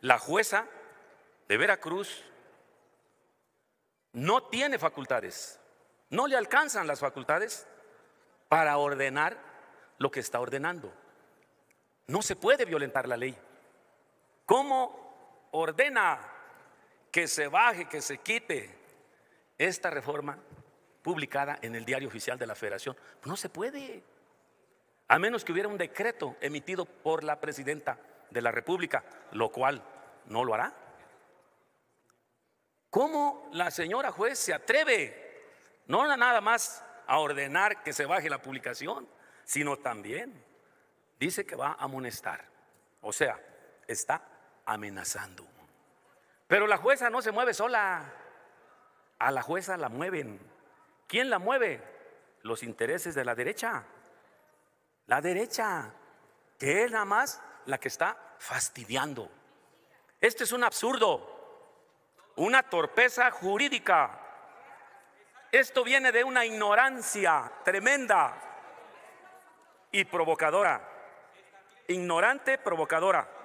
La jueza de Veracruz no tiene facultades, no le alcanzan las facultades para ordenar lo que está ordenando. No se puede violentar la ley. ¿Cómo ordena que se baje, que se quite esta reforma publicada en el diario oficial de la federación? No se puede, a menos que hubiera un decreto emitido por la presidenta de la República, lo cual no lo hará. ¿Cómo la señora juez se atreve no nada más a ordenar que se baje la publicación, sino también dice que va a amonestar? O sea, está amenazando. Pero la jueza no se mueve sola. A la jueza la mueven. ¿Quién la mueve? Los intereses de la derecha. La derecha, que es nada más la que está fastidiando. Este es un absurdo, una torpeza jurídica. Esto viene de una ignorancia tremenda y provocadora. Ignorante, provocadora.